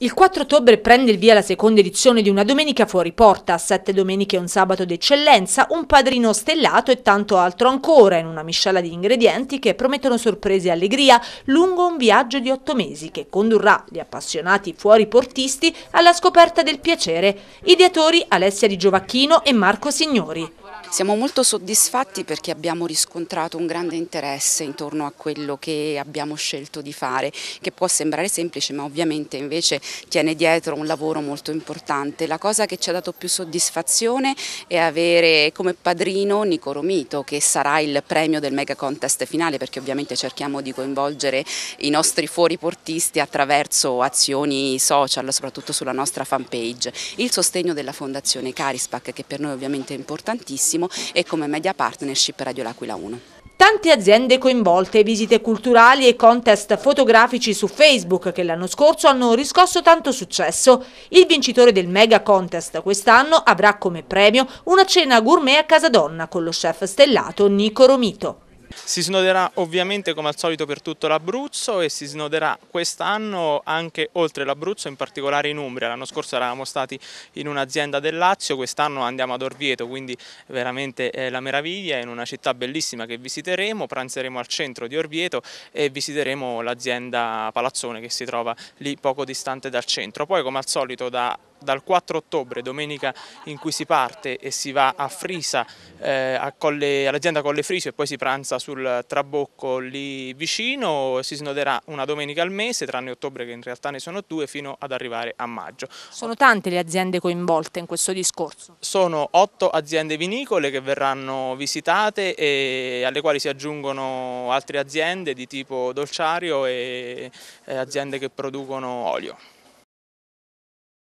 Il 4 ottobre prende il via la seconda edizione di Una domenica fuori porta, sette domeniche e un sabato d'eccellenza, un padrino stellato e tanto altro ancora, in una miscela di ingredienti che promettono sorprese e allegria lungo un viaggio di otto mesi che condurrà gli appassionati fuori portisti alla scoperta del piacere. Ideatori Alessia Di Giovacchino e Marco Signori. Siamo molto soddisfatti perché abbiamo riscontrato un grande interesse intorno a quello che abbiamo scelto di fare, che può sembrare semplice ma ovviamente invece tiene dietro un lavoro molto importante. La cosa che ci ha dato più soddisfazione è avere come padrino Nico Romito che sarà il premio del mega contest finale perché ovviamente cerchiamo di coinvolgere i nostri fuoriportisti attraverso azioni social, soprattutto sulla nostra fanpage. Il sostegno della Fondazione Carispac che per noi ovviamente è importantissimo tantissimo e come media partnership Radio L'Aquila 1. Tante aziende coinvolte, visite culturali e contest fotografici su Facebook che l'anno scorso hanno riscosso tanto successo. Il vincitore del mega contest quest'anno avrà come premio una cena gourmet a casa donna con lo chef stellato Nico Romito. Si snoderà ovviamente come al solito per tutto l'Abruzzo e si snoderà quest'anno anche oltre l'Abruzzo, in particolare in Umbria. L'anno scorso eravamo stati in un'azienda del Lazio, quest'anno andiamo ad Orvieto, quindi veramente eh, la meraviglia, in una città bellissima che visiteremo, pranzeremo al centro di Orvieto e visiteremo l'azienda Palazzone che si trova lì poco distante dal centro. Poi come al solito da dal 4 ottobre, domenica in cui si parte e si va a Frisa, eh, all'azienda Colle Friso e poi si pranza sul Trabocco lì vicino, si snoderà una domenica al mese, tranne ottobre che in realtà ne sono due, fino ad arrivare a maggio. Sono tante le aziende coinvolte in questo discorso? Sono otto aziende vinicole che verranno visitate e alle quali si aggiungono altre aziende di tipo dolciario e eh, aziende che producono olio.